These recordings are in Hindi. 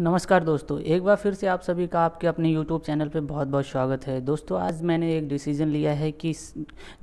नमस्कार दोस्तों एक बार फिर से आप सभी का आपके अपने YouTube चैनल पे बहुत बहुत स्वागत है दोस्तों आज मैंने एक डिसीज़न लिया है कि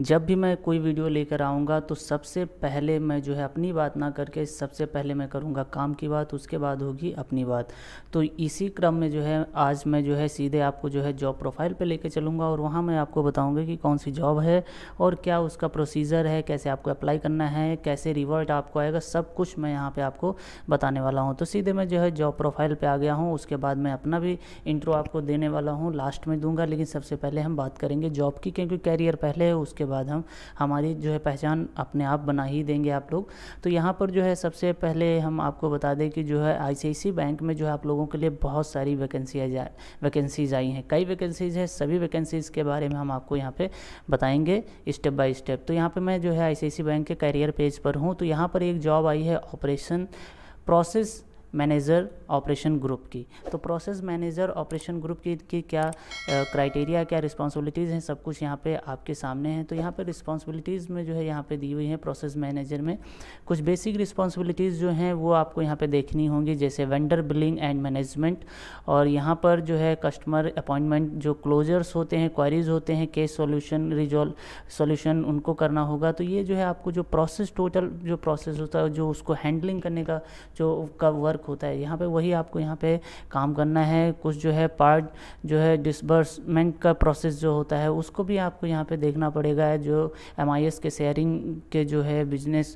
जब भी मैं कोई वीडियो लेकर आऊँगा तो सबसे पहले मैं जो है अपनी बात ना करके सबसे पहले मैं करूँगा काम की बात उसके बाद होगी अपनी बात तो इसी क्रम में जो है आज मैं जो है सीधे आपको जो है जॉब प्रोफाइल पर लेकर चलूँगा और वहाँ मैं आपको बताऊँगा कि कौन सी जॉब है और क्या उसका प्रोसीजर है कैसे आपको अप्लाई करना है कैसे रिवर्ट आपको आएगा सब कुछ मैं यहाँ पर आपको बताने वाला हूँ तो सीधे मैं जो है जॉब प्रोफाइल पे आ गया हूँ उसके बाद मैं अपना भी इंट्रो आपको देने वाला हूँ लास्ट में दूंगा लेकिन सबसे पहले हम बात करेंगे जॉब की क्योंकि कैरियर पहले है उसके बाद हम हमारी जो है पहचान अपने आप बना ही देंगे आप लोग तो यहाँ पर जो है सबसे पहले हम आपको बता दें कि जो है आई बैंक में जो है आप लोगों के लिए बहुत सारी वैकेंसी वैकेंसीज़ आई हैं कई वैकेंसीज़ है सभी वैकेंसीज़ के बारे में हम आपको यहाँ पर बताएंगे स्टेप बाई स्टेप तो यहाँ पर मैं जो है आई बैंक के कैरियर पेज पर हूँ तो यहाँ पर एक जॉब आई है operation process manager operation group की तो प्रोसेस मैनेजर ऑपरेशन ग्रुप की, की क्या क्राइटेरिया क्या रिस्पॉन्सिबिलिटीज़ हैं सब कुछ यहाँ पे आपके सामने हैं तो यहाँ पे रिस्पॉन्सिबिलिटीज़ में जो है यहाँ पे दी हुई हैं प्रोसेस मैनेजर में कुछ बेसिक रिस्पॉन्सिबिलिटीज़ जो हैं वो आपको यहाँ पे देखनी होंगी जैसे वेंडर बिलिंग एंड मैनेजमेंट और यहाँ पर जो है कस्टमर अपॉइंटमेंट जो क्लोजर्स होते हैं क्वारीज होते हैं केस सोल्यूशन रिजॉल सोल्यूशन उनको करना होगा तो ये जो है आपको जो प्रोसेस टोटल जो प्रोसेस होता है जो उसको हैंडलिंग करने का जो का वर्क वर्क होता है यहाँ पे वही आपको यहाँ पे काम करना है कुछ जो है पार्ट जो है डिसबर्समेंट का प्रोसेस जो होता है उसको भी आपको यहाँ पे देखना पड़ेगा जो एम के शेयरिंग के जो है बिजनेस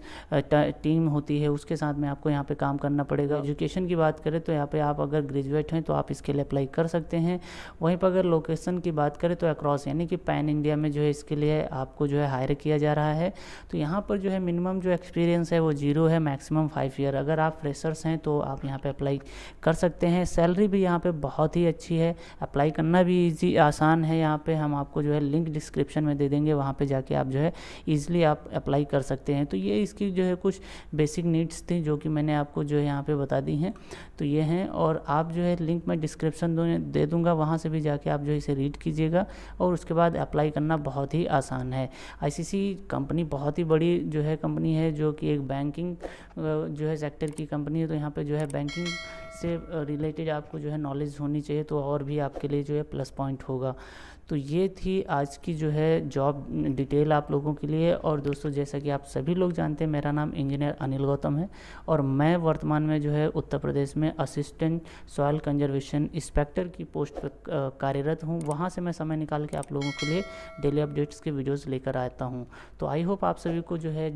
टीम होती है उसके साथ में आपको यहाँ पे काम करना पड़ेगा एजुकेशन की बात करें तो यहाँ पे आप अगर ग्रेजुएट हैं तो आप इसके लिए अप्लाई कर सकते हैं वहीं पर अगर लोकेशन की बात करें तो अक्रॉस यानी कि पैन इंडिया में जो है इसके लिए आपको जो है हायर किया जा रहा है तो यहाँ पर जो है मिनिमम जो एक्सपीरियंस है वो जीरो है मैक्सिमम फाइव ईयर अगर आप फ्रेशर्स हैं तो आप आप यहाँ पे अप्लाई कर सकते हैं सैलरी भी यहाँ पे बहुत ही अच्छी है अप्लाई करना भी ईजी आसान है यहाँ पे हम आपको जो है लिंक डिस्क्रिप्शन में दे देंगे वहाँ पे जाके आप जो है ईजिली आप अप्लाई कर सकते हैं तो ये इसकी जो है कुछ बेसिक नीड्स थी जो कि मैंने आपको जो है यहाँ पर बता दी हैं तो ये हैं और आप जो है लिंक मैं डिस्क्रिप्शन दे दूँगा वहाँ से भी जाके आप जो है इसे रीड कीजिएगा और उसके बाद अप्लाई करना बहुत ही आसान है आई कंपनी बहुत ही बड़ी जो है कंपनी है जो कि एक बैंकिंग जो है सेक्टर की कंपनी है तो यहाँ पे जो है है बैंकिंग से रिलेटेड आपको जो है नॉलेज होनी चाहिए तो और भी आपके लिए जो है प्लस पॉइंट होगा तो ये थी आज की जो है जॉब डिटेल आप लोगों के लिए और दोस्तों जैसा कि आप सभी लोग जानते हैं मेरा नाम इंजीनियर अनिल गौतम है और मैं वर्तमान में जो है उत्तर प्रदेश में असिस्टेंट सॉयल कंजर्वेशन इंस्पेक्टर की पोस्ट पर कार्यरत हूँ वहाँ से मैं समय निकाल के आप लोगों के लिए डेली अपडेट्स के वीडियोज़ लेकर आता हूँ तो आई होप आप सभी को जो है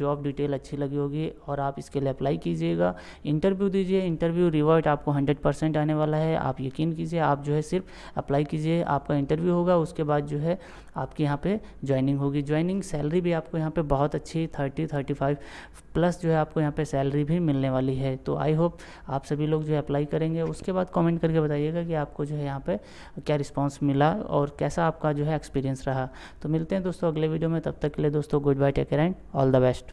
जॉब डिटेल अच्छी लगी होगी और आप इसके लिए अप्लाई कीजिएगा इंटरव्यू दीजिए इंटरव्यू रिवर्ट आपको हंड्रेड परसेंट आने वाला है आप यकीन कीजिए आप जो है सिर्फ अप्लाई कीजिए आपका इंटरव्यू होगा उसके बाद जो है आपकी यहाँ पे ज्वाइनिंग होगी ज्वाइनिंग सैलरी भी आपको यहाँ पे बहुत अच्छी थर्टी थर्टी फाइव प्लस जो है आपको यहाँ पे सैलरी भी मिलने वाली है तो आई होप आप सभी लोग जो है अप्लाई करेंगे उसके बाद कमेंट करके बताइएगा कि आपको जो है यहाँ पे क्या रिस्पांस मिला और कैसा आपका जो है एक्सपीरियंस रहा तो मिलते हैं दोस्तों अगले वीडियो में तब तक के लिए दोस्तों good bye take and all the best